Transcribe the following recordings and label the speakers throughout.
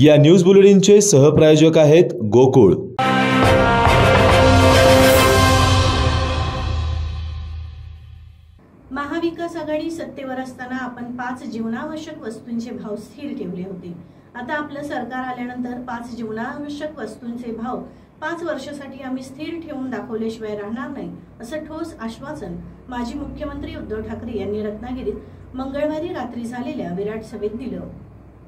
Speaker 1: या न्यूज बुलेटिनचे सहप्रायोजक आहेत गोकुळ
Speaker 2: महाविकास आघाडी सत्तेवर असताना आपण पाच जीवनावश्यक वस्तूंचे भाव स्थिर ठेवले होते आता आपलं सरकार आल्यानंतर पाच जीवनावश्यक वस्तूंचे भाव पाच वर्षासाठी आम्ही स्थिर ठेवून दाखवल्याशिवाय राहणार नाही असं ठोस आश्वासन माजी मुख्यमंत्री उद्धव ठाकरे यांनी रत्नागिरीत मंगळवारी रात्री झालेल्या विराट सभेत दिलं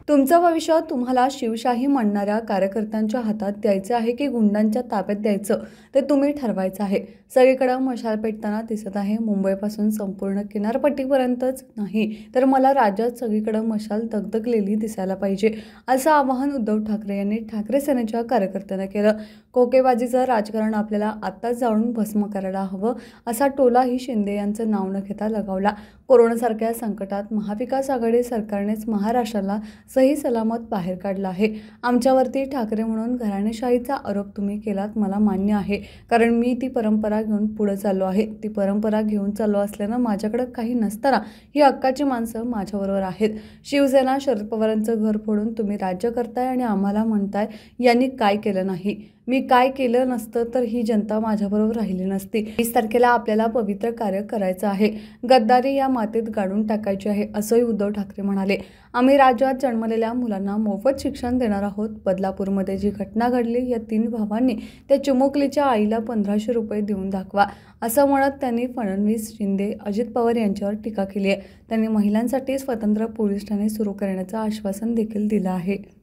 Speaker 1: तुमचं भविष्य तुम्हाला शिवशाही मांडणाऱ्या कार्यकर्त्यांच्या हातात द्यायचं आहे की गुंडांच्या ताब्यात द्यायचं ते तुम्ही ठरवायचं आहे सगळीकडं मशाल पेटताना दिसत आहे मुंबईपासून संपूर्ण किनारपट्टीपर्यंतच नाही तर मला राज्यात सगळीकडं मशाल दगदगलेली दिसायला पाहिजे असं आवाहन उद्धव ठाकरे यांनी ठाकरे सेनेच्या कार्यकर्त्यांना केलं कोकेबाजीचं राजकारण आपल्याला आत्ताच जाळून भस्म करायला हवं असा टोलाही शिंदे यांचं नाव न घेता लगावला कोरोनासारख्या संकटात महाविकास आघाडी सरकारनेच महाराष्ट्राला सही सलामत बाहेर काढला आहे आमच्यावरती ठाकरे म्हणून घराणेशाहीचा आरोप तुम्ही केलात मला मान्य आहे कारण मी ती परंपरा घेऊन पुढे चाललो आहे ती परंपरा घेऊन चाललो असल्यानं माझ्याकडं काही नसताना ही हक्काची माणसं माझ्याबरोबर आहेत शिवसेना शरद पवारांचं घर फोडून तुम्ही राज्य करताय आणि आम्हाला म्हणताय यांनी काय केलं नाही मी काय केलं नसतं तर ही जनता माझ्याबरोबर राहिली नसती वीस तारखेला आपल्याला पवित्र कार्य करायचं आहे गद्दारी या मातीत गाडून टाकायची आहे असंही उद्धव ठाकरे म्हणाले आम्ही राज्यात जन्मलेल्या मुलांना मोफत शिक्षण देणार आहोत बदलापूरमध्ये जी घटना घडली या तीन भावांनी त्या चिमुकलीच्या आईला पंधराशे रुपये देऊन दाखवा असं म्हणत त्यांनी फडणवीस शिंदे अजित पवार यांच्यावर टीका केली आहे त्यांनी महिलांसाठी स्वतंत्र पोलीस ठाणे सुरू करण्याचं आश्वासन देखील दिलं आहे